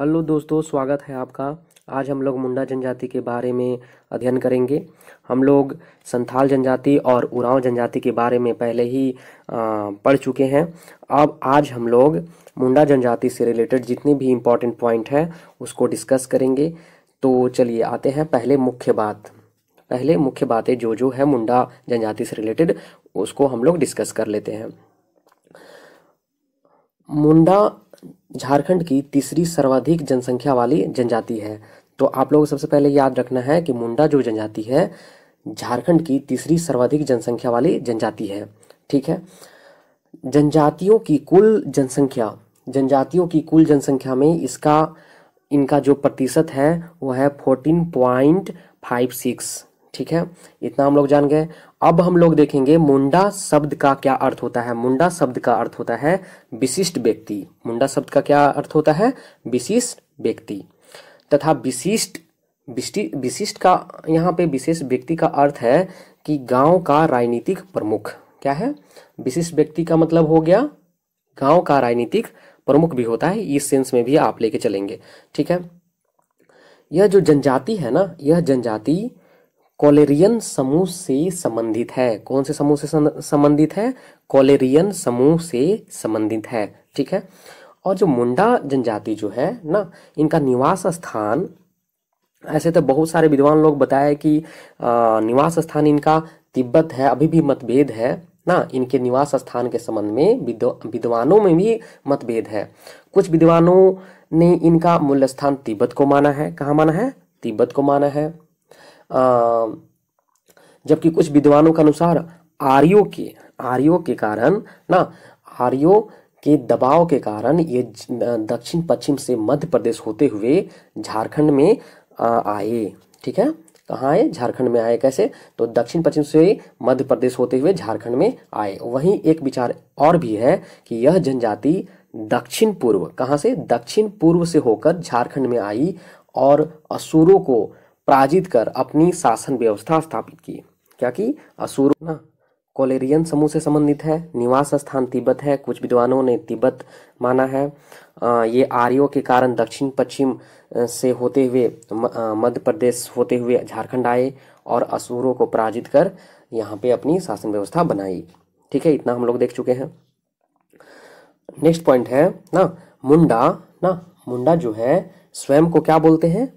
hello दोस्तों स्वागत है आपका आज हम लोग मुंडा जनजाति के बारे में अध्ययन करेंगे हम लोग संथाल जनजाति और उरांव जनजाति के बारे में पहले ही पढ़ चुके हैं अब आज हम लोग मुंडा जनजाति से रिलेटेड जितने भी इम्पोर्टेंट पॉइंट हैं उसको डिस्कस करेंगे तो चलिए आते हैं पहले मुख्य बात पहले मुख्य बातें जो जो है मुंडा जनजाति से रिलेटेड उसको हम लोग डिस्कस कर लेते हैं मुंडा झारखंड की तीसरी सर्वाधिक जनसंख्या वाली जनजाति है तो आप लोग सबसे पहले याद रखना है कि मुंडा जो जनजाति है झारखंड की तीसरी सर्वाधिक जनसंख्या वाली जनजाति है ठीक है जनजातियों की कुल जनसंख्या जनजातियों की कुल जनसंख्या में इसका इनका जो प्रतिशत है वो है फोर्टीन पॉइंट फाइव सिक्स ठीक है इतना हम लोग जान गए अब हम लोग देखेंगे मुंडा शब्द का क्या अर्थ होता है मुंडा शब्द का अर्थ होता है विशिष्ट व्यक्ति मुंडा शब्द का क्या अर्थ होता है विशिष्ट व्यक्ति तथा विशिष्ट विशिष्ट का यहाँ पे विशेष व्यक्ति का अर्थ है कि गांव का राजनीतिक प्रमुख क्या है विशिष्ट व्यक्ति का मतलब हो गया गांव का राजनीतिक प्रमुख भी होता है इस सेंस में भी आप लेके चलेंगे ठीक है यह जो जनजाति है ना यह जनजाति कोलेरियन समूह से संबंधित है कौन से समूह से संबंधित है कॉलेरियन समूह से संबंधित है ठीक है और जो मुंडा जनजाति जो है ना इनका निवास स्थान ऐसे तो बहुत सारे विद्वान लोग बताए कि आ, निवास स्थान इनका तिब्बत है अभी भी मतभेद है ना इनके निवास स्थान के संबंध में विद्वानों में भी मतभेद है कुछ विद्वानों ने इनका मूल स्थान तिब्बत को माना है कहाँ माना है तिब्बत को माना है जबकि कुछ विद्वानों के अनुसार आर्यो के आर्यो के कारण ना आर्यो के दबाव के कारण ये दक्षिण पश्चिम से मध्य प्रदेश होते हुए झारखंड में आए ठीक है कहाँ आए झारखंड में आए कैसे तो दक्षिण पश्चिम से मध्य प्रदेश होते हुए झारखंड में आए वहीं एक विचार और भी है कि यह जनजाति दक्षिण पूर्व कहाँ से दक्षिण पूर्व से होकर झारखंड में आई और असुरों को पराजित कर अपनी शासन व्यवस्था स्थापित की क्या कि असुर कोलेरियन समूह से संबंधित है निवास स्थान तिब्बत है कुछ विद्वानों ने तिब्बत माना है ये आर्यों के कारण दक्षिण पश्चिम से होते हुए मध्य प्रदेश होते हुए झारखंड आए और असुरों को पराजित कर यहाँ पे अपनी शासन व्यवस्था बनाई ठीक है इतना हम लोग देख चुके हैं नेक्स्ट पॉइंट है ना मुंडा ना मुंडा जो है स्वयं को क्या बोलते हैं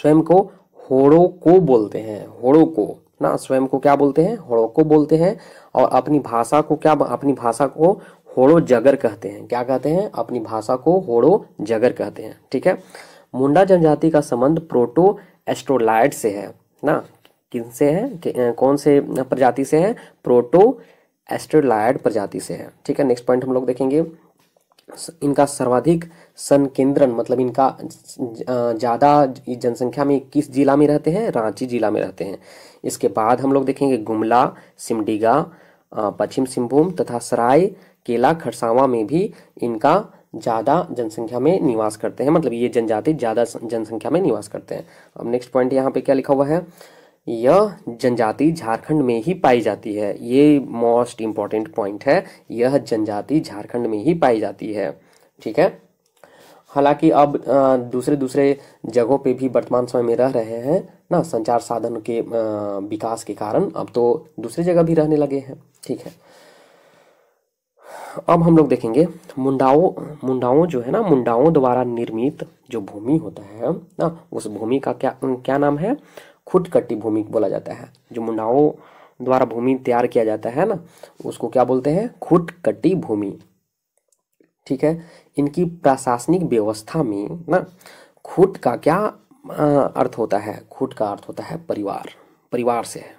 स्वयं को होड़ो को बोलते हैं होड़ो को ना स्वयं को क्या बोलते हैं होड़ो को बोलते हैं और अपनी भाषा को क्या अपनी भाषा को होड़ो जगर कहते हैं क्या कहते हैं अपनी भाषा को होड़ो जगर कहते हैं ठीक है मुंडा जनजाति का संबंध प्रोटो एस्ट्रोलाइड से है ना किन से है कौन से प्रजाति से है प्रोटो एस्ट्रोलाइड प्रजाति से है ठीक है नेक्स्ट पॉइंट हम लोग देखेंगे इनका सर्वाधिक संकेंद्रण मतलब इनका ज़्यादा जनसंख्या में किस जिला में रहते हैं रांची जिला में रहते हैं इसके बाद हम लोग देखेंगे गुमला सिमडीगा पश्चिम सिंहभूम तथा सराय केला खरसावा में भी इनका ज़्यादा जनसंख्या में निवास करते हैं मतलब ये जनजाति ज़्यादा जनसंख्या में निवास करते हैं अब नेक्स्ट पॉइंट यहाँ पे क्या लिखा हुआ है यह जनजाति झारखंड में ही पाई जाती है ये मोस्ट इम्पॉर्टेंट पॉइंट है यह जनजाति झारखंड में ही पाई जाती है ठीक है हालांकि अब दूसरे दूसरे जगहों पे भी वर्तमान समय में रह रहे हैं ना संचार साधन के विकास के कारण अब तो दूसरी जगह भी रहने लगे हैं ठीक है अब हम लोग देखेंगे मुंडाओं मुंडाओं जो है ना मुंडाओं द्वारा निर्मित जो भूमि होता है ना उस भूमि का क्या क्या नाम है खुद कट्टी भूमि बोला जाता है जो मुंडाओं द्वारा भूमि तैयार किया जाता है ना उसको क्या बोलते हैं खुद कट्टी भूमि ठीक है इनकी प्रशासनिक व्यवस्था में ना खुद का क्या अर्थ होता है खुद का अर्थ होता है परिवार परिवार से है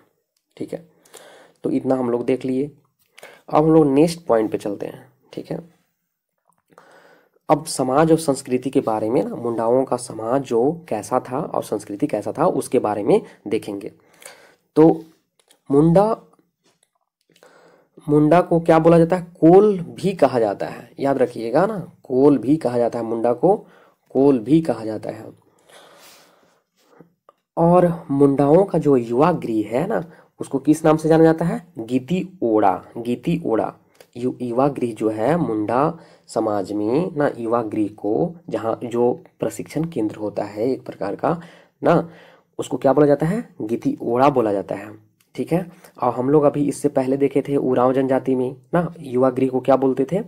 ठीक है तो इतना हम लोग देख लिए अब हम लोग नेक्स्ट पॉइंट पे चलते हैं ठीक है अब समाज और संस्कृति के बारे में ना मुंडाओं का समाज जो कैसा था और संस्कृति कैसा था उसके बारे में देखेंगे तो मुंडा मुंडा को क्या बोला जाता है कोल भी कहा जाता है याद रखिएगा ना कोल भी कहा जाता है मुंडा को कोल भी कहा जाता है और मुंडाओं का जो युवा गृह है ना उसको किस नाम से जाना जाता है गीति ओड़ा गीति ओड़ा यु, गृह जो है मुंडा समाज में ना गृह को जहाँ जो प्रशिक्षण केंद्र होता है एक प्रकार का ना उसको क्या बोला जाता है गीति ओड़ा बोला जाता है ठीक है और हम लोग अभी इससे पहले देखे थे उराव जनजाति में ना गृह को क्या बोलते थे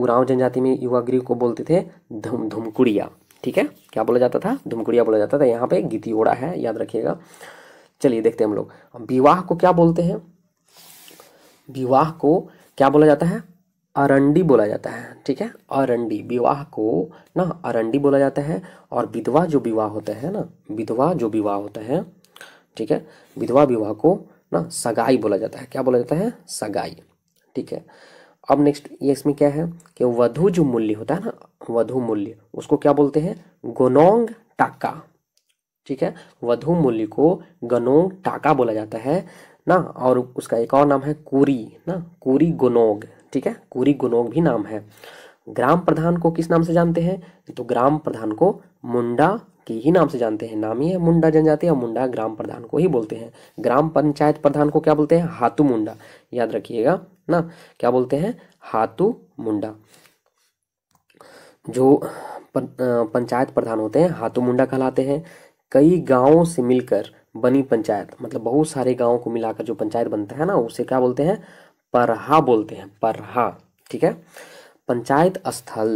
उराव जनजाति में युवा गृह को बोलते थे धुम धुमकुड़िया ठीक है क्या बोला जाता था धुमकुड़िया बोला जाता था यहाँ पे गीति ओड़ा है याद रखिएगा चलिए देखते हैं हम लोग विवाह को क्या बोलते हैं विवाह को क्या बोला जाता है अरंडी बोला जाता है ठीक है अरंडी विवाह को ना अरंडी बोला जाता है और विधवा जो विवाह होता है ना विधवा जो विवाह होता है ठीक है विधवा विवाह को ना सगाई बोला जाता है क्या बोला जाता है सगाई ठीक है अब नेक्स्ट ये इसमें क्या है कि वधु जो मूल्य होता है ना वधु मूल्य उसको क्या बोलते हैं गोनोंग टाका ठीक है वधु मूल्य को गनोंग टाका बोला जाता है ना और उसका एक और नाम है कुरी ना कुरी गुनोग ठीक है कुरी गुनोग भी नाम है ग्राम प्रधान को किस नाम से जानते हैं तो ग्राम प्रधान को मुंडा के ही नाम से जानते हैं नाम ही है मुंडा जनजाति और मुंडा ग्राम प्रधान को ही बोलते हैं ग्राम पंचायत प्रधान को क्या बोलते हैं हाथू मुंडा याद रखिएगा ना क्या बोलते हैं हाथू मुंडा जो पंचायत प्रधान होते हैं हाथू मुंडा कहलाते हैं कई गांवों से मिलकर बनी पंचायत मतलब बहुत सारे गाँव को मिलाकर जो पंचायत बनता है ना उसे क्या बोलते हैं परहा बोलते हैं परहा ठीक है पंचायत स्थल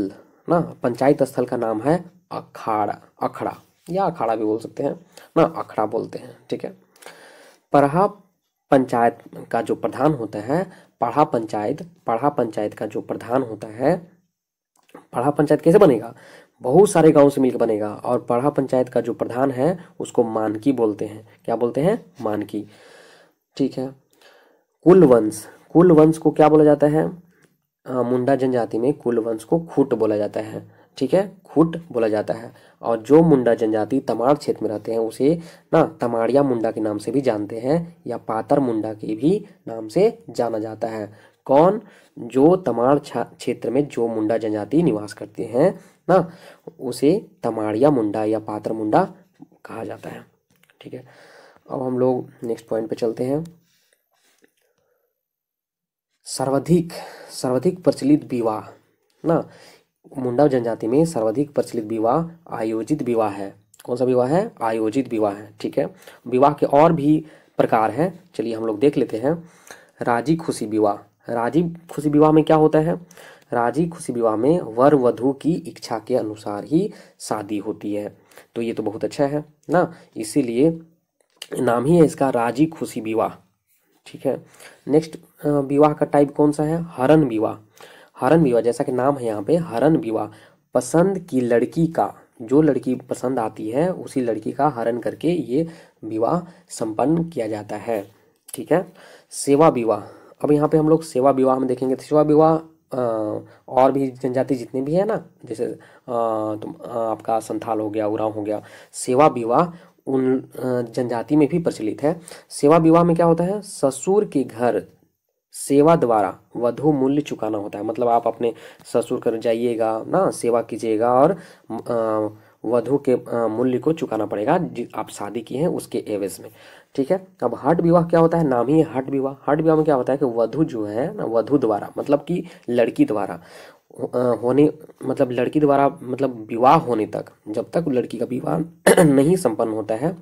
ना पंचायत स्थल का नाम है अखाड़ा अखड़ा या अखाड़ा भी बोल सकते हैं ना अखड़ा बोलते हैं ठीक है पढ़ा पंचायत का जो प्रधान होता है पढ़ा पंचायत पढ़ा पंचायत का जो प्रधान होता है पढ़ा पंचायत कैसे बनेगा बहुत सारे गांव से मिलकर बनेगा और पढ़ा पंचायत का जो प्रधान है उसको मानकी बोलते हैं क्या बोलते हैं मानकी ठीक है कुल वंश कुल वंश को क्या बोला जाता है आ, मुंडा जनजाति में कुल वंश को खुट बोला जाता है ठीक है खुट बोला जाता है और जो मुंडा जनजाति तमाड़ क्षेत्र में रहते हैं उसे ना तमाड़िया मुंडा के नाम से भी जानते हैं या पातर मुंडा के भी नाम से जाना जाता है कौन जो तमाड़ क्षेत्र में जो मुंडा जनजाति निवास करते हैं ना उसे तमाड़िया मुंडा या पात्र मुंडा कहा जाता है ठीक है अब हम लोग नेक्स्ट पॉइंट पे चलते हैं सर्वाधिक सर्वाधिक प्रचलित विवाह ना मुंडा जनजाति में सर्वाधिक प्रचलित विवाह आयोजित विवाह है कौन सा विवाह है आयोजित विवाह है ठीक है विवाह के और भी प्रकार हैं चलिए हम लोग देख लेते हैं राजी खुशी विवाह राजी खुशी विवाह में क्या होता है राजी खुशी विवाह में वर वधु की इच्छा के अनुसार ही शादी होती है तो ये तो बहुत अच्छा है ना इसीलिए नाम ही है इसका राजी खुशी विवाह ठीक है नेक्स्ट विवाह का टाइप कौन सा है हरण विवाह हरण विवाह जैसा कि नाम है यहाँ पे हरण विवाह पसंद की लड़की का जो लड़की पसंद आती है उसी लड़की का हरण करके ये विवाह संपन्न किया जाता है ठीक है सेवा विवाह अब यहाँ पे हम लोग सेवा विवाह में देखेंगे तो सेवा विवाह और भी जनजाति जितने भी है ना जैसे तुम आपका संथाल हो गया उराव हो गया सेवा विवाह उन जनजाति में भी प्रचलित है सेवा विवाह में क्या होता है ससुर के घर सेवा द्वारा वधु मूल्य चुकाना होता है मतलब आप अपने ससुर कर जाइएगा ना सेवा कीजिएगा और आ, वधु के मूल्य को चुकाना पड़ेगा आप शादी की हैं उसके एवज में ठीक है अब हट विवाह क्या होता है नाम ही है हट विवाह हट विवाह में क्या होता है कि वधु जो है ना वधु द्वारा मतलब कि लड़की द्वारा होने मतलब लड़की द्वारा मतलब विवाह होने तक जब तक लड़की का विवाह नहीं संपन्न होता है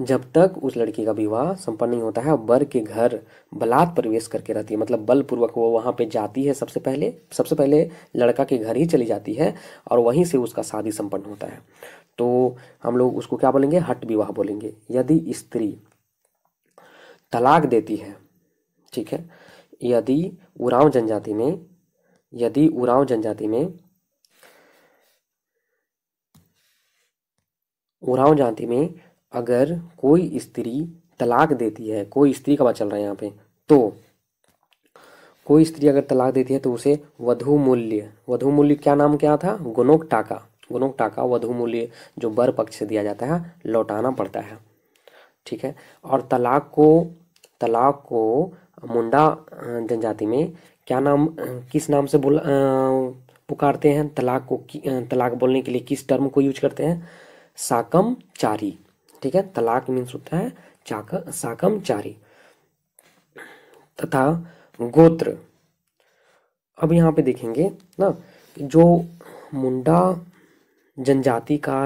जब तक उस लड़की का विवाह संपन्न नहीं होता है वर के घर बलात् प्रवेश करके रहती है मतलब बलपूर्वक वो वहाँ पे जाती है सबसे पहले सबसे पहले लड़का के घर ही चली जाती है और वहीं से उसका शादी संपन्न होता है तो हम लोग उसको क्या बोलेंगे हट विवाह बोलेंगे यदि स्त्री तलाक देती है ठीक है यदि उराव जनजाति में यदि उराव जनजाति में उराव जाति में अगर कोई स्त्री तलाक देती है कोई स्त्री का बात चल रहा है यहाँ पे तो कोई स्त्री अगर तलाक देती है तो उसे वधु मूल्य वधु मूल्य क्या नाम क्या था गुनोक टाका गुनोक टाका वधु मूल्य जो बर पक्ष से दिया जाता है लौटाना पड़ता है ठीक है और तलाक को तलाक को मुंडा जनजाति में क्या नाम किस नाम से बोला पुकारते हैं तलाक को तलाक बोलने के लिए किस टर्म को यूज करते हैं साकम चारी ठीक है तलाक मीन्स होता है चाक साकमचारी तथा गोत्र अब यहाँ पे देखेंगे ना जो मुंडा जनजाति का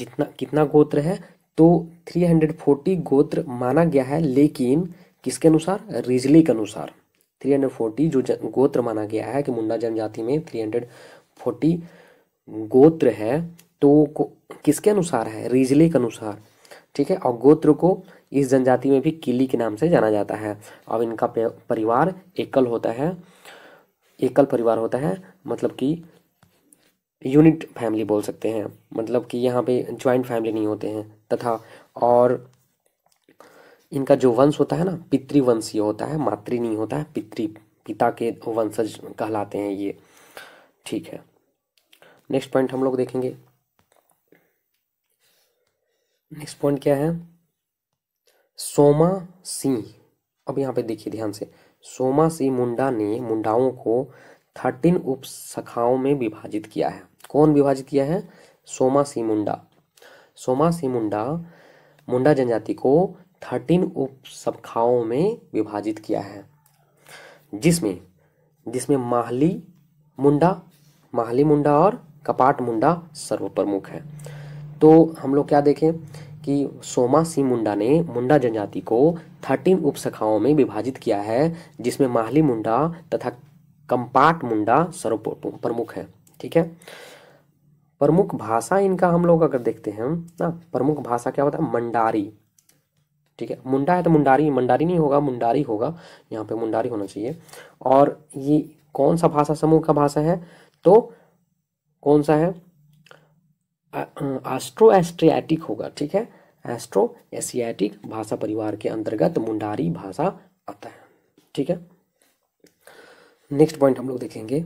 जितना कितना गोत्र है तो 340 गोत्र माना गया है लेकिन किसके अनुसार रिजली के अनुसार 340 जो गोत्र माना गया है कि मुंडा जनजाति में 340 गोत्र है तो वो किसके अनुसार है रिजले के अनुसार ठीक है और गोत्र को इस जनजाति में भी किली के नाम से जाना जाता है और इनका परिवार एकल होता है एकल परिवार होता है मतलब कि यूनिट फैमिली बोल सकते हैं मतलब कि यहाँ पे ज्वाइंट फैमिली नहीं होते हैं तथा और इनका जो वंश होता है ना पितृवंश ये होता है मातृ नहीं होता है पितृ पिता के वंशज कहलाते हैं ये ठीक है नेक्स्ट पॉइंट हम लोग देखेंगे नेक्स्ट पॉइंट क्या है सोमा सिंह अब यहाँ पे देखिए ध्यान से सोमा सिंह मुंडा ने मुंडाओं को थर्टीन उप शाखाओं में विभाजित किया है कौन विभाजित किया है सोमा सिंह मुंडा सोमा सिंह मुंडा मुंडा जनजाति को थर्टीन उप शाखाओं में विभाजित किया है जिसमें जिसमें माहली मुंडा माहली मुंडा और कपाट मुंडा सर्व प्रमुख है तो हम लोग क्या देखें कि सोमा सिंह मुंडा ने मुंडा जनजाति को थर्टीन उपशाखाओं में विभाजित किया है जिसमें माहली मुंडा तथा कंपाट मुंडा सर्व प्रमुख है ठीक है प्रमुख भाषा इनका हम लोग अगर देखते हैं ना प्रमुख भाषा क्या होता है मंडारी ठीक है मुंडा है तो मुंडारी मंडारी नहीं होगा मुंडारी होगा यहाँ पे मुंडारी होना चाहिए और ये कौन सा भाषा समूह का भाषा है तो कौन सा है एस्ट्रो एस्ट्रियाटिक होगा ठीक है एस्ट्रो एशियाटिक भाषा परिवार के अंतर्गत मुंडारी भाषा आता है ठीक है नेक्स्ट पॉइंट हम लोग देखेंगे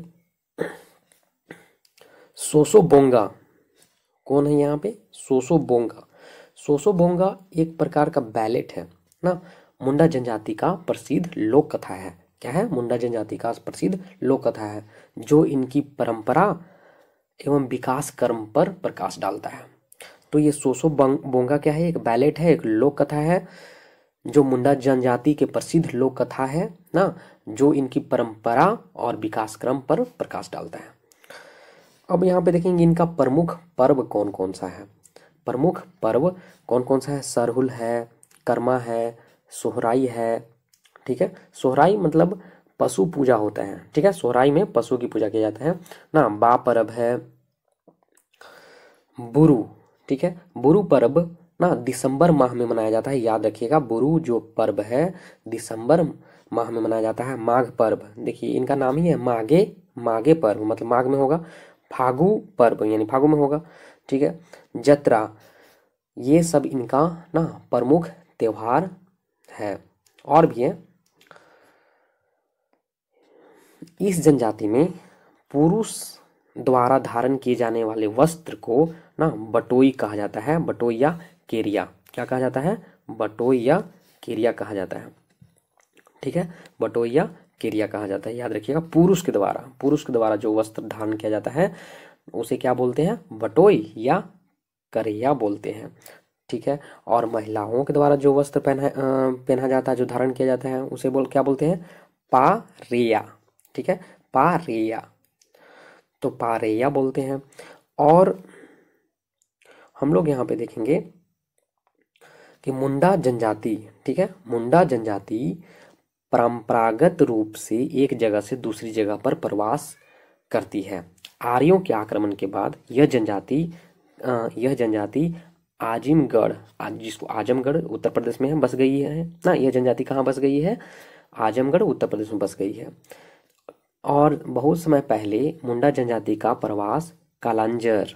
सोसो बोंगा कौन है यहाँ पे सोसो बोंगा सोसो बोंगा एक प्रकार का बैलेट है ना मुंडा जनजाति का प्रसिद्ध लोक कथा है क्या है मुंडा जनजाति का प्रसिद्ध लोक कथा है जो इनकी परंपरा एवं विकास कर्म पर प्रकाश डालता है तो ये सोसो बोंगा क्या है एक बैलेट है एक लोक कथा है जो मुंडा जनजाति के प्रसिद्ध लोक कथा है ना जो इनकी परंपरा और विकास क्रम पर प्रकाश डालता है अब यहाँ पे देखेंगे इनका प्रमुख पर्व कौन कौन सा है प्रमुख पर्व कौन कौन सा है सरहुल है कर्मा है सोहराई है ठीक है सोहराई मतलब पशु पूजा होता है ठीक है सोराई में पशु की पूजा किया जाता है ना बा परब है बुरु ठीक है बुरु परब ना दिसंबर माह में मनाया जाता है याद रखिएगा बुरु जो पर्व है दिसंबर माह में मनाया जाता है माघ पर्व देखिए इनका नाम ही है माघे माघे पर्व मतलब माघ में होगा फागु पर्व यानी फागु में होगा ठीक है जत्रा ये सब इनका ना प्रमुख त्यौहार है और भी है इस जनजाति में पुरुष द्वारा धारण किए जाने वाले वस्त्र को ना बटोई कहा जाता है बटोई या केरिया क्या कहा जाता है बटोई या केरिया कहा जाता है ठीक है बटोई या केरिया कहा जाता है याद रखिएगा पुरुष के द्वारा पुरुष के द्वारा जो वस्त्र धारण किया जाता है उसे क्या बोलते हैं बटोई या करिया बोलते हैं ठीक है और महिलाओं के द्वारा जो वस्त्र पहना पहना जाता है जो धारण किया जाता है उसे बोल क्या बोलते हैं पारिया ठीक है पारेया तो पारेया बोलते हैं और हम लोग यहाँ पे देखेंगे कि मुंडा जनजाति ठीक है मुंडा जनजाति परंपरागत रूप से एक जगह से दूसरी जगह पर प्रवास करती है आर्यों के आक्रमण के बाद यह जनजाति यह जनजाति आजिमगढ़ आज जिसको आजमगढ़ उत्तर प्रदेश में बस गई है ना यह जनजाति कहाँ बस गई है आजमगढ़ उत्तर प्रदेश में बस गई है और बहुत समय पहले मुंडा जनजाति का प्रवास कालांजर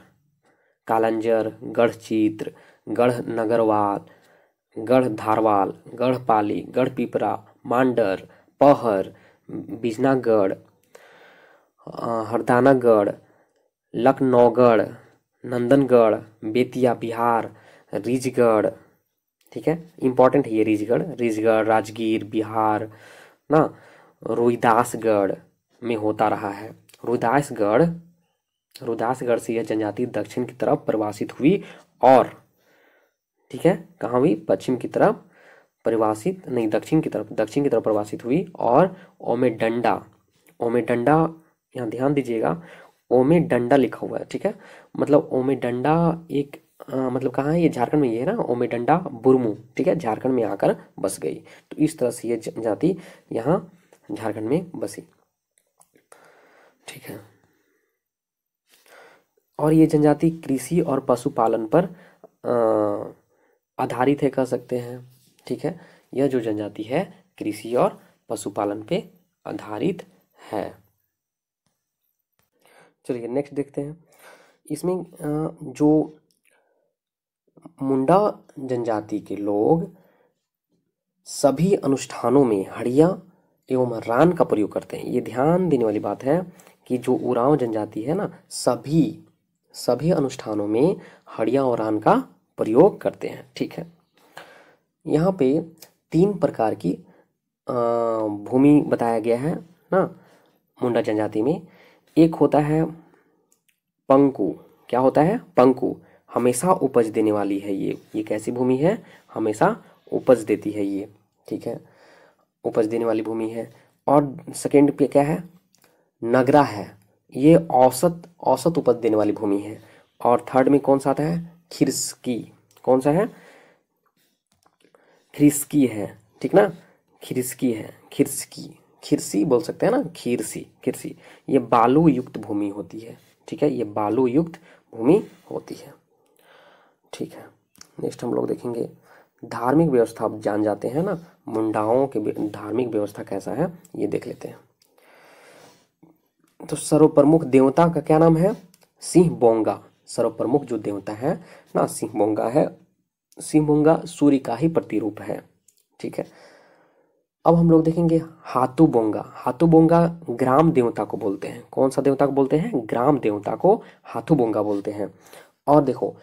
कालांजर गढ़ चित्र गढ़ नगरवाल गढ़ धारवाल गढ़ पाली गढ़ पिपरा मांडर पहर बिजनागढ़ हरदानागढ़ लखनौगढ़ नंदनगढ़ बेतिया बिहार रिजगढ़ ठीक है इम्पोर्टेंट है ये रिजगढ़ रिजगढ़ राजगीर बिहार ना रोहिदासगढ़ में होता रहा है रुदासगढ़ रुदासगढ़ से यह जनजाति दक्षिण की तरफ प्रवासित हुई और ठीक है कहाँ हुई पश्चिम की तरफ प्रवासित नहीं दक्षिण की तरफ दक्षिण की तरफ प्रवासित हुई और ओमेडंडा ओमेडंडा यहाँ ध्यान दीजिएगा ओमे डंडा लिखा हुआ है ठीक है मतलब ओमे डंडा एक आ, मतलब कहाँ है ये झारखंड में ये है ना ओमे डंडा बुरमू ठीक है झारखंड में आकर बस गई तो इस तरह से ये जनजाति यहाँ झारखंड में बसी ठीक है और ये जनजाति कृषि और पशुपालन पर आधारित है कह सकते हैं ठीक है यह जो जनजाति है कृषि और पशुपालन पे आधारित है चलिए नेक्स्ट देखते हैं इसमें जो मुंडा जनजाति के लोग सभी अनुष्ठानों में हड़िया एवं रान का प्रयोग करते हैं ये ध्यान देने वाली बात है कि जो उरांव जनजाति है ना सभी सभी अनुष्ठानों में हड़िया और आन का प्रयोग करते हैं ठीक है यहाँ पे तीन प्रकार की भूमि बताया गया है ना मुंडा जनजाति में एक होता है पंकु क्या होता है पंकु हमेशा उपज देने वाली है ये ये कैसी भूमि है हमेशा उपज देती है ये ठीक है उपज देने वाली भूमि है और सेकेंड पे क्या है नगरा है ये औसत औसत उपज देने वाली भूमि है और थर्ड में कौन सा आता है खिरस्की कौन सा है खिरस्की है ठीक ना खिरस्की है खिरस्की खिरसी बोल सकते हैं ना खीरसी खिरसी ये बालू युक्त भूमि होती है ठीक है ये बालू युक्त भूमि होती है ठीक है नेक्स्ट हम लोग देखेंगे धार्मिक व्यवस्था आप जान जाते हैं ना मुंडाओं के धार्मिक व्यवस्था कैसा है ये देख लेते हैं तो सर्वप्रमुख देवता का क्या नाम है सिंह बोंगा सर्वप्रमुख जो देवता है ना सिंह बोंगा है सिंह बोंगा सूर्य का ही प्रतिरूप है ठीक है अब हम लोग देखेंगे हाथू बोंगा हाथू बोंगा ग्राम देवता को बोलते हैं कौन सा देवता को बोलते हैं ग्राम देवता को हाथू बोंगा बोलते हैं और देखो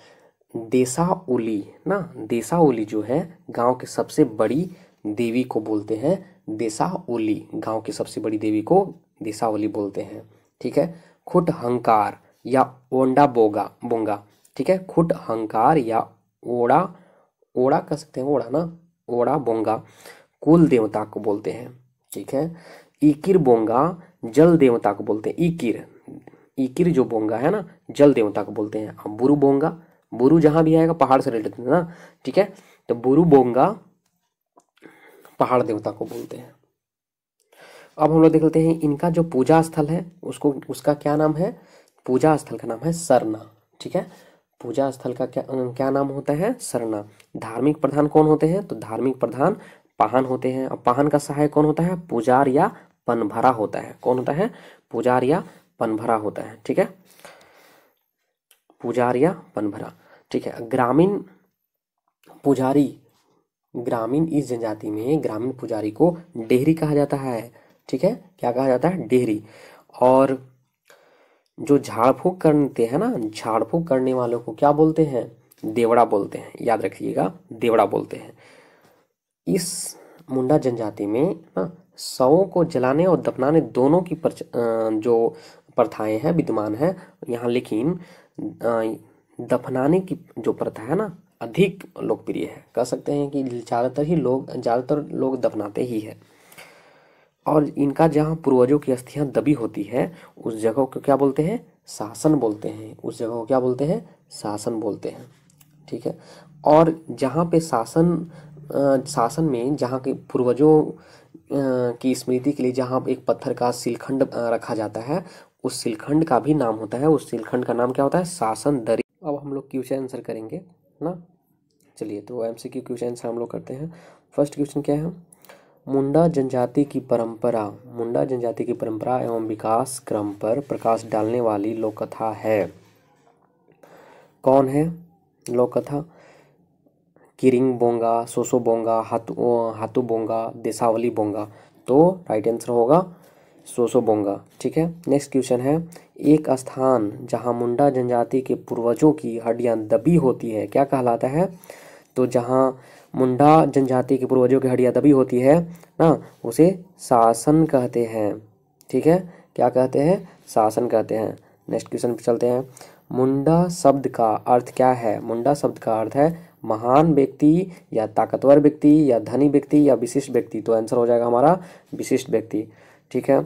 देसा ओली ना देसा जो है गांव के सबसे बड़ी देवी को बोलते हैं देसा ओली गांव की सबसे बड़ी देवी को देसावली बोलते हैं ठीक है खुट हंकार या ओंडा बोगा बोंगा ठीक है खुट हंकार या ओड़ा ओड़ा कह सकते हैं ओड़ा ना ओड़ा बोंगा कुल देवता को बोलते हैं ठीक है इकिर बोंगा जल देवता को बोलते हैं इकिर इकिर जो बोंगा है ना जल देवता को बोलते हैं अब बुरु बोंगा बुरु जहां भी आएगा पहाड़ से रिलेटेड ना ठीक है तो बुरु बोंगा पहाड़ देवता को बोलते हैं अब हम लोग देख लेते हैं इनका जो पूजा स्थल है उसको उसका क्या नाम है पूजा स्थल का नाम है सरना ठीक है पूजा स्थल का क्या क्या नाम होता है सरना धार्मिक प्रधान कौन होते हैं तो धार्मिक प्रधान पाहन होते हैं और पाहन का सहायक कौन होता है पुजार या पनभरा होता है कौन होता है पुजार या पनभरा होता है ठीक है पुजार या पनभरा ठीक है ग्रामीण पुजारी ग्रामीण इस जनजाति में ग्रामीण पुजारी को डेहरी कहा जाता है ठीक है क्या कहा जाता है डेहरी और जो झाड़ फूक करते हैं ना झाड़ फूक करने वालों को क्या बोलते हैं देवड़ा बोलते हैं याद रखिएगा देवड़ा बोलते हैं इस मुंडा जनजाति में ना शवों को जलाने और दफनाने दोनों की परच, जो प्रथाएं हैं विद्यमान है यहाँ लेकिन दफनाने की जो प्रथा है ना अधिक लोकप्रिय है कह सकते हैं कि ज़्यादातर ही लोग ज़्यादातर लोग दफनाते ही है और इनका जहाँ पूर्वजों की अस्थियाँ दबी होती है उस जगह को क्या बोलते हैं शासन बोलते हैं उस जगह को क्या बोलते हैं शासन बोलते हैं ठीक है और जहाँ पे शासन शासन में जहाँ के पूर्वजों की स्मृति के लिए जहाँ एक पत्थर का सिलखंड रखा जाता है उस सिलखंड का भी नाम होता है उस सिलखंड का नाम क्या होता है शासन दरी अब हम लोग क्वेश्चन आंसर करेंगे ना चलिए तो एम सी क्वेश्चन आंसर हम लोग करते हैं फर्स्ट क्वेश्चन क्या है मुंडा जनजाति की परंपरा मुंडा जनजाति की परंपरा एवं विकास क्रम पर प्रकाश डालने वाली लोककथा है कौन है लोककथा किरिंग बोंगा सोसो बोंगा हाथू हाथू बोंगा देसावली बोंगा तो राइट आंसर होगा सोसो बोंगा ठीक है नेक्स्ट क्वेश्चन है एक स्थान जहाँ मुंडा जनजाति के पूर्वजों की हड्डियां दबी होती है क्या कहलाता है तो जहाँ मुंडा जनजाति के पूर्वजों की हड्डियाँ तभी होती है ना उसे शासन कहते हैं ठीक है क्या कहते हैं शासन कहते हैं नेक्स्ट क्वेश्चन पर चलते हैं मुंडा शब्द का अर्थ क्या है मुंडा शब्द का अर्थ है महान व्यक्ति या ताकतवर व्यक्ति या धनी व्यक्ति या विशिष्ट व्यक्ति तो आंसर हो जाएगा हमारा विशिष्ट व्यक्ति ठीक है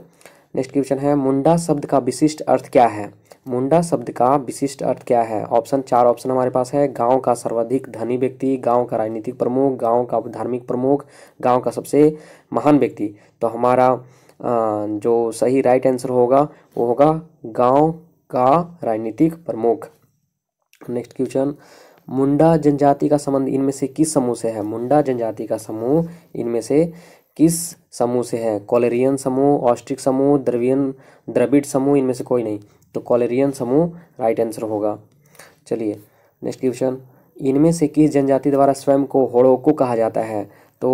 नेक्स्ट क्वेश्चन है मुंडा शब्द का विशिष्ट अर्थ क्या है मुंडा शब्द का विशिष्ट अर्थ क्या है ऑप्शन चार ऑप्शन हमारे पास है गांव का सर्वाधिक धनी व्यक्ति गांव का राजनीतिक प्रमुख गांव का धार्मिक प्रमुख गांव का सबसे महान व्यक्ति तो हमारा जो सही राइट आंसर होगा वो होगा गांव का राजनीतिक प्रमुख नेक्स्ट क्वेश्चन मुंडा जनजाति का संबंध इनमें से किस समूह से है मुंडा जनजाति का समूह इनमें से किस समूह से है कॉलेरियन समूह ऑस्ट्रिक समूह द्रवियन द्रविड समूह इनमें से कोई नहीं तो कॉलेरियन समूह राइट आंसर होगा चलिए नेक्स्ट क्वेश्चन इनमें से किस जनजाति द्वारा स्वयं को को कहा जाता है तो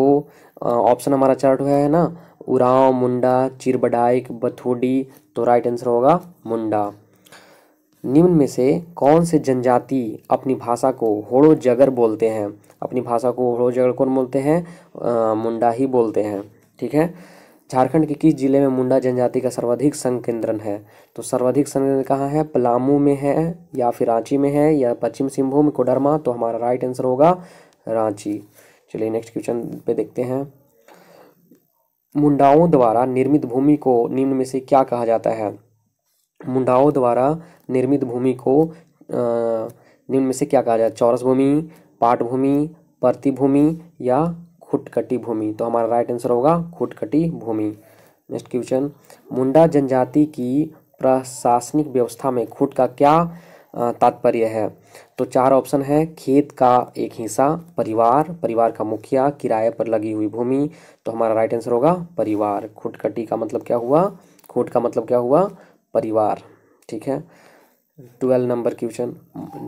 ऑप्शन हमारा चार्ट हुआ है ना उराव मुंडा चिरबडाइक बथोडी तो राइट आंसर होगा मुंडा निम्न में से कौन से जनजाति अपनी भाषा को होड़ो जगर बोलते हैं अपनी भाषा को रोज अगर कौन बोलते हैं मुंडा ही बोलते हैं ठीक है झारखंड के किस जिले में मुंडा जनजाति का सर्वाधिक संकेंद्रण है तो सर्वाधिक संकेंद्रण कहाँ है पलामू में है या फिर रांची में है या पश्चिम सिंहभूम कोडरमा तो हमारा राइट आंसर होगा रांची चलिए नेक्स्ट क्वेश्चन पे देखते हैं मुंडाओं द्वारा निर्मित भूमि को निम्न में से क्या कहा जाता है मुंडाओं द्वारा निर्मित भूमि को निम्न में से क्या कहा जाता है चौरस भूमि पाटभूमि प्रतिभूमि या खुटकटी भूमि तो हमारा राइट आंसर होगा खुटकटी भूमि नेक्स्ट क्वेश्चन मुंडा जनजाति की प्रशासनिक व्यवस्था में खुट का क्या तात्पर्य है तो चार ऑप्शन है खेत का एक हिस्सा परिवार परिवार का मुखिया किराए पर लगी हुई भूमि तो हमारा राइट आंसर होगा परिवार खुटकटी का मतलब क्या हुआ खुट का मतलब क्या हुआ परिवार ठीक है ट्वेल्व नंबर क्वेश्चन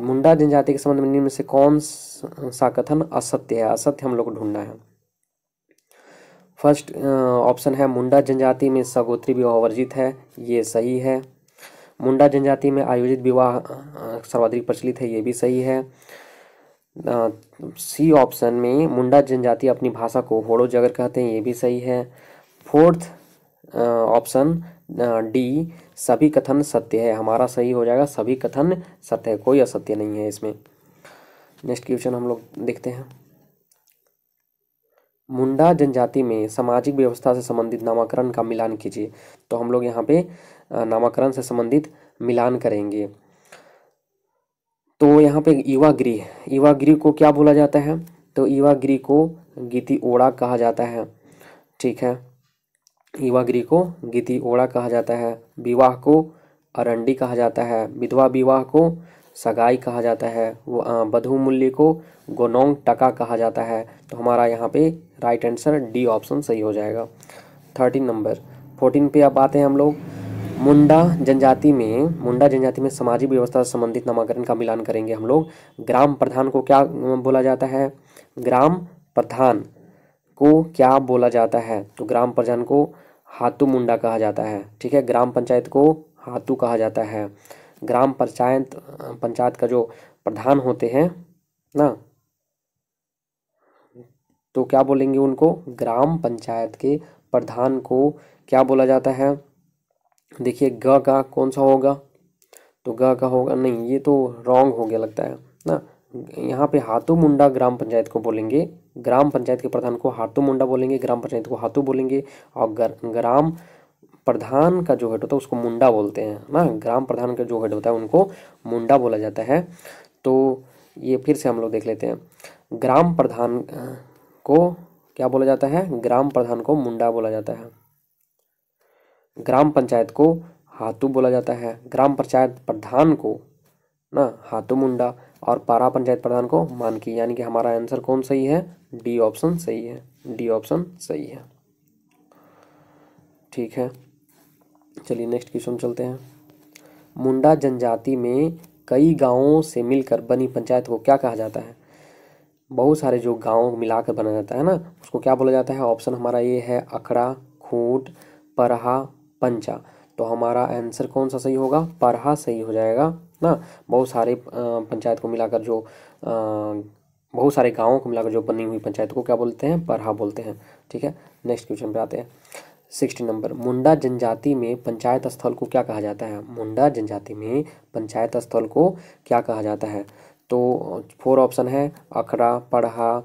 मुंडा जनजाति के संबंध में निम्न से कौन सा कथन असत्य है असत्य हम लोग को ढूंढना है फर्स्ट ऑप्शन है मुंडा जनजाति में सगोत्री विवाह वर्जित है ये सही है मुंडा जनजाति में आयोजित विवाह सर्वाधिक प्रचलित है ये भी सही है सी ऑप्शन में मुंडा जनजाति अपनी भाषा को होड़ो जगर कहते हैं ये भी सही है फोर्थ ऑप्शन डी सभी कथन सत्य है हमारा सही हो जाएगा सभी कथन सत्य है कोई असत्य नहीं है इसमें नेक्स्ट क्वेश्चन हम लोग देखते हैं मुंडा जनजाति में सामाजिक व्यवस्था से संबंधित नामाकरण का मिलान कीजिए तो हम लोग यहाँ पे नामाकरण से संबंधित मिलान करेंगे तो यहाँ पे युवा गृह युवा गृह को क्या बोला जाता है तो युवा गृह को गीति ओड़ा कहा जाता है ठीक है युवागिरी को गीति ओड़ा कहा जाता है विवाह को अरंडी कहा जाता है विधवा विवाह को सगाई कहा जाता है वधु मूल्य को गोनोंग टका कहा जाता है तो हमारा यहाँ पे राइट आंसर डी ऑप्शन सही हो जाएगा थर्टीन नंबर फोर्टीन पे अब आते हैं हम लोग मुंडा जनजाति में मुंडा जनजाति में सामाजिक व्यवस्था से संबंधित नामांकन का मिलान करेंगे हम लोग ग्राम प्रधान को क्या बोला जाता है ग्राम प्रधान को क्या बोला जाता है तो ग्राम प्रधान को हाथू मुंडा कहा जाता है ठीक है ग्राम पंचायत को हाथू कहा जाता है ग्राम पंचायत पंचायत का जो प्रधान होते हैं ना तो क्या बोलेंगे उनको ग्राम पंचायत के प्रधान को क्या बोला जाता है देखिए ग का कौन सा होगा तो ग का होगा नहीं ये तो रॉन्ग हो गया लगता है ना यहाँ पे हाथू मुंडा ग्राम पंचायत को बोलेंगे ग्राम पंचायत के प्रधान को हाथू मुंडा बोलेंगे ग्राम पंचायत को हाथू बोलेंगे और ग्राम प्रधान का जो हेड होता है उसको मुंडा बोलते हैं ना ग्राम प्रधान का जो हेड होता है उनको मुंडा बोला जाता है तो ये फिर से हम लोग देख लेते हैं ग्राम प्रधान को क्या बोला जाता है ग्राम प्रधान को मुंडा बोला जाता है ग्राम पंचायत को हाथू बोला जाता है ग्राम पंचायत प्रधान को ना हाथू मुंडा और पारा पंचायत प्रधान को मानकी यानी कि हमारा आंसर कौन सही है डी ऑप्शन सही है डी ऑप्शन सही है ठीक है चलिए नेक्स्ट क्वेश्चन चलते हैं मुंडा जनजाति में कई गांवों से मिलकर बनी पंचायत को क्या कहा जाता है बहुत सारे जो गांव मिलाकर बना जाता है ना उसको क्या बोला जाता है ऑप्शन हमारा ये है अखड़ा खूट परहा पंचा तो हमारा आंसर कौन सा सही होगा परहा सही हो जाएगा ना बहुत सारे पंचायत को मिलाकर जो बहुत सारे गाँवों को मिलाकर जो बनी हुई पंचायत को क्या बोलते हैं परहा बोलते हैं ठीक है नेक्स्ट क्वेश्चन पे आते हैं सिक्सटी नंबर मुंडा जनजाति में पंचायत स्थल को क्या कहा जाता है मुंडा जनजाति में पंचायत स्थल को क्या कहा जाता है तो फोर ऑप्शन है अखरा पढ़ा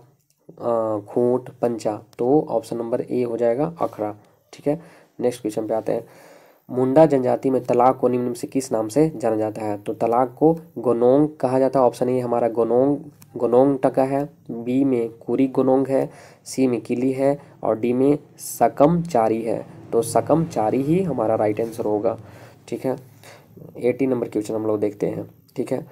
खूंट पंचा तो ऑप्शन नंबर ए हो जाएगा अखरा ठीक है नेक्स्ट क्वेश्चन पे आते हैं मुंडा जनजाति में तलाक को निम्न से किस नाम से जाना जाता है तो तलाक को गोनोंग कहा जाता है ऑप्शन ए हमारा गोनोंग गोनोंग टका है बी में कुरी गोनोंग है सी में किली है और डी में सकम चारी है तो सकम चारी ही हमारा राइट आंसर होगा ठीक है एटी नंबर क्वेश्चन हम लोग देखते हैं ठीक है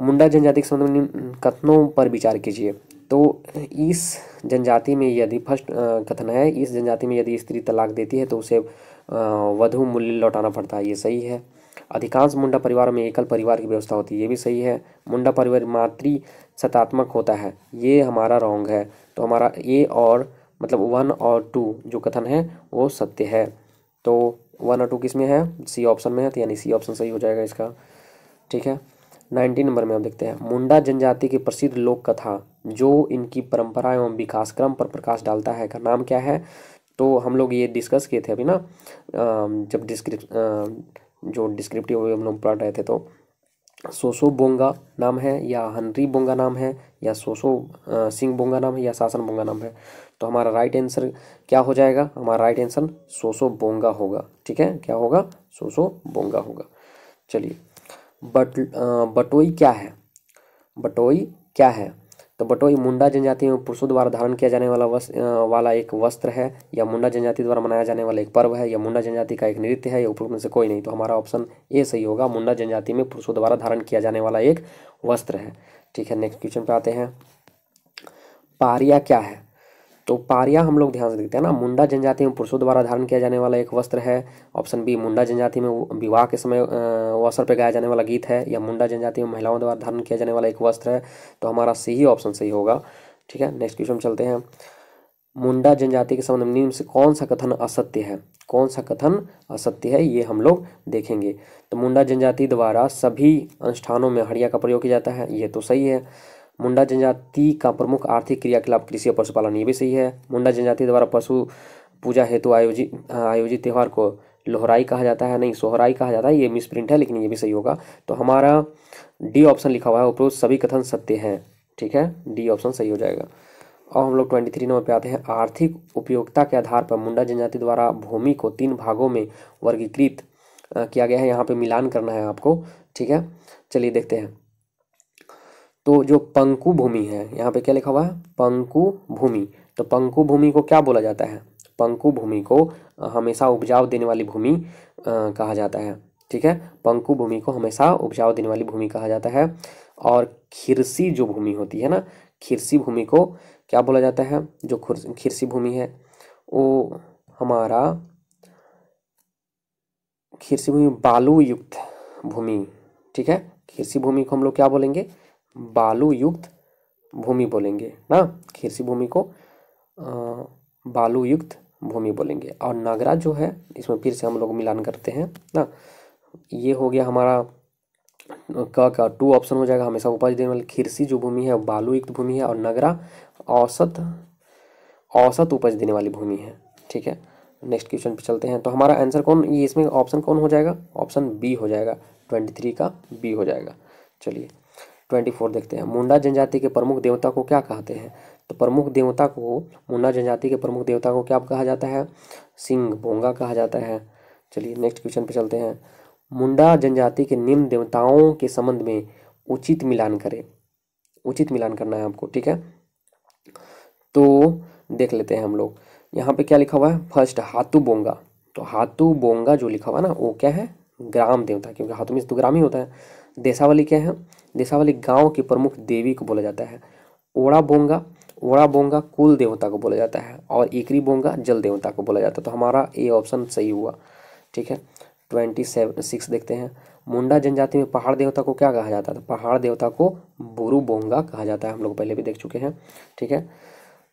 मुंडा जनजाति के संबंध में कथनों पर विचार कीजिए तो इस जनजाति में यदि फर्स्ट कथन है इस जनजाति में यदि स्त्री तलाक देती है तो उसे वधु मूल्य लौटाना पड़ता है ये सही है अधिकांश मुंडा परिवार में एकल परिवार की व्यवस्था होती है ये भी सही है मुंडा परिवार मातृ सतात्मक होता है ये हमारा रॉन्ग है तो हमारा ए और मतलब वन और टू जो कथन है वो सत्य है तो वन और टू किस में है सी ऑप्शन में है तो यानी सी ऑप्शन सही हो जाएगा इसका ठीक है नाइनटीन नंबर में हम देखते हैं मुंडा जनजाति की प्रसिद्ध लोक कथा जो इनकी परंपरा एवं विकास क्रम पर प्रकाश डालता है का नाम क्या है तो हम लोग ये डिस्कस किए थे अभी ना जब डिस्क्रिप जो डिस्क्रिप्टिव हम लोग पढ़ रहे थे तो सोसो बोंगा नाम है या हनरी बोंगा नाम है या सोसो सिंह बोंगा नाम है या शासन बोंगा नाम है तो हमारा राइट आंसर क्या हो जाएगा हमारा राइट आंसर सोसो बोंगा होगा ठीक है क्या होगा सोसो बोंगा होगा चलिए बट बटोई क्या है बटोई क्या है तो बटोई मुंडा जनजाति में पुरुषों द्वारा धारण किया जाने वाला वस्त्र वाला एक वस्त्र है या मुंडा जनजाति द्वारा मनाया जाने वाला एक पर्व है या मुंडा जनजाति का एक नृत्य है या उपरोक्त में से कोई नहीं तो हमारा ऑप्शन ए सही होगा मुंडा जनजाति में पुरुषों द्वारा धारण किया जाने वाला एक वस्त्र है ठीक है नेक्स्ट क्वेश्चन पर आते हैं पारिया क्या है तो पारिया हम लोग ध्यान से देखते हैं ना मुंडा जनजाति में पुरुषों द्वारा धारण किया जाने वाला एक वस्त्र है ऑप्शन बी मुंडा जनजाति में विवाह के समय अवसर पर गाया जाने वाला गीत है या मुंडा जनजाति में महिलाओं द्वारा धारण किया जाने वाला एक वस्त्र है तो हमारा सी ही ऑप्शन सही होगा ठीक है नेक्स्ट क्वेश्चन चलते हैं मुंडा जनजाति के संबंध में निम्न से कौन सा कथन असत्य है कौन सा कथन असत्य है ये हम लोग देखेंगे तो मुंडा जनजाति द्वारा सभी अनुष्ठानों में हड़िया का प्रयोग किया जाता है ये तो सही है मुंडा जनजाति का प्रमुख आर्थिक क्रियाकलाप कृषि और पशुपालन ये भी सही है मुंडा जनजाति द्वारा पशु पूजा हेतु आयोजित आयोजित त्यौहार को लोहराई कहा जाता है नहीं सोहराई कहा जाता है ये मिस प्रिंट है लेकिन ये भी सही होगा तो हमारा डी ऑप्शन लिखा हुआ है उपरोक्त सभी कथन सत्य हैं ठीक है डी ऑप्शन सही हो जाएगा और हम लोग ट्वेंटी थ्री नंबर पे आते हैं आर्थिक उपयोगिता के आधार पर मुंडा जनजाति द्वारा भूमि को तीन भागों में वर्गीकृत किया गया है यहाँ पे मिलान करना है आपको ठीक है चलिए देखते हैं तो जो पंकु भूमि है यहाँ पे क्या लिखा हुआ है पंकु भूमि तो पंकु भूमि को क्या बोला जाता है पंकु भूमि को हमेशा उपजाऊ देने वाली भूमि कहा जाता है ठीक है पंकु भूमि को हमेशा उपजाऊ देने वाली भूमि कहा जाता है और खिरसी जो भूमि होती है ना खिरसी भूमि को क्या बोला जाता है जो खिरसी भूमि है वो हमारा खिरसी भूमि बालू युक्त भूमि ठीक है खिरसी भूमि को हम लोग क्या बोलेंगे बालू युक्त भूमि बोलेंगे ना खीरसी भूमि को बालू युक्त भूमि बोलेंगे और नगरा जो है इसमें फिर से हम लोग मिलान करते हैं ना ये हो गया हमारा क का टू ऑप्शन हो जाएगा हमेशा उपज देने वाली खिरसी जो भूमि है बालूयुक्त भूमि है और नगरा औसत औसत उपज देने वाली भूमि है ठीक है नेक्स्ट क्वेश्चन पे चलते हैं तो हमारा आंसर कौन ये इसमें ऑप्शन कौन हो जाएगा ऑप्शन बी हो जाएगा ट्वेंटी थ्री का बी हो जाएगा चलिए ट्वेंटी फोर देखते हैं मुंडा जनजाति के प्रमुख देवता को क्या कहते हैं तो प्रमुख देवता को मुंडा जनजाति के प्रमुख देवता को क्या कहा जाता है सिंह भोंगा कहा जाता है चलिए नेक्स्ट क्वेश्चन पे चलते हैं मुंडा जनजाति के निम्न देवताओं के संबंध में उचित मिलान करें उचित मिलान करना है आपको ठीक है तो देख लेते हैं हम लोग यहाँ पे क्या लिखा हुआ है फर्स्ट हाथू बोंगा तो हाथू बोंगा जो लिखा हुआ है ना वो क्या है ग्राम देवता क्योंकि हाथू में तो ग्राम ही होता है देशावली क्या है देशावली गांव की प्रमुख देवी को बोला जाता है ओड़ा बोंगा ओड़ा बोंगा कुल देवता को बोला जाता है और एकरी बोंगा जल देवता को बोला जाता है तो हमारा ए ऑप्शन सही हुआ ठीक है ट्वेंटी सेवन सिक्स देखते हैं मुंडा जनजाति में पहाड़ देवता को क्या कहा जाता है तो पहाड़ देवता को बोरू बोंगा कहा जाता है हम लोग पहले भी देख चुके हैं ठीक है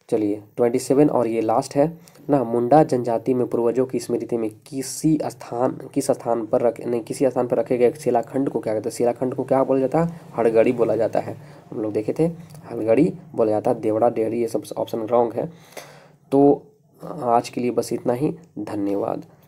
चलिए ट्वेंटी सेवन और ये लास्ट है ना मुंडा जनजाति में पूर्वजों की स्मृति में किसी स्थान किस स्थान पर रख नहीं किसी स्थान पर रखे गए शिलाखंड को क्या कहते हैं शिलाखंड को क्या बोला जाता है हड़गड़ी बोला जाता है हम लोग देखे थे हड़गड़ी बोला जाता है देवड़ा डेहरी ये सब ऑप्शन रॉन्ग है तो आज के लिए बस इतना ही धन्यवाद